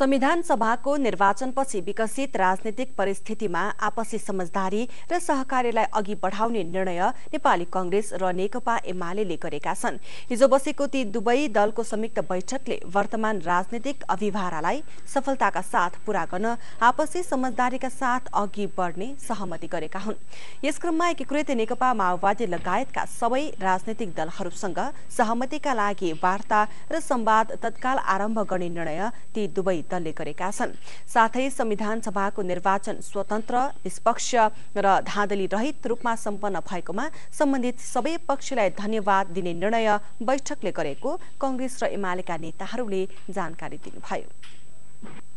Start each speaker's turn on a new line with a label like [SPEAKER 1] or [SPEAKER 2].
[SPEAKER 1] संविधान सभाको निर्वाचनपछि विकसित राजनैतिक परिस्थितिमा आपसी समझदारी र सहकार्यलाई अघि बढाउने निर्णय नेपाली कंग्रेस र नेकपा एमाले गरेका छन् हिजो बसेको ती दुवै दलको संयुक्त बैठकले वर्तमान राजनैतिक अभिभारालाई सफलताका साथ पूरा गर्न आपसी समझदारीका साथ अघि बढ्ने सहमति गरेका हुन् यस क्रममा एकीकृत नेकपा माओवादी लगायतका सबै राजनैतिक दलहरूसँग सहमतिका लागि वार्ता र संवाद तत्काल आरम्भ गर्ने निर्णय ती दुवै दलले गरेका छन् साथै संविधान सभाको निर्वाचन स्वतन्त्र निष्पक्ष र धाँधली रहित रूपमा सम्पन्न भएकोमा सम्बन्धित सबै पक्षलाई धन्यवाद दिने निर्णय बैठकले गरेको कंग्रेस र एमालेका नेताहरूले जानकारी दिनुभयो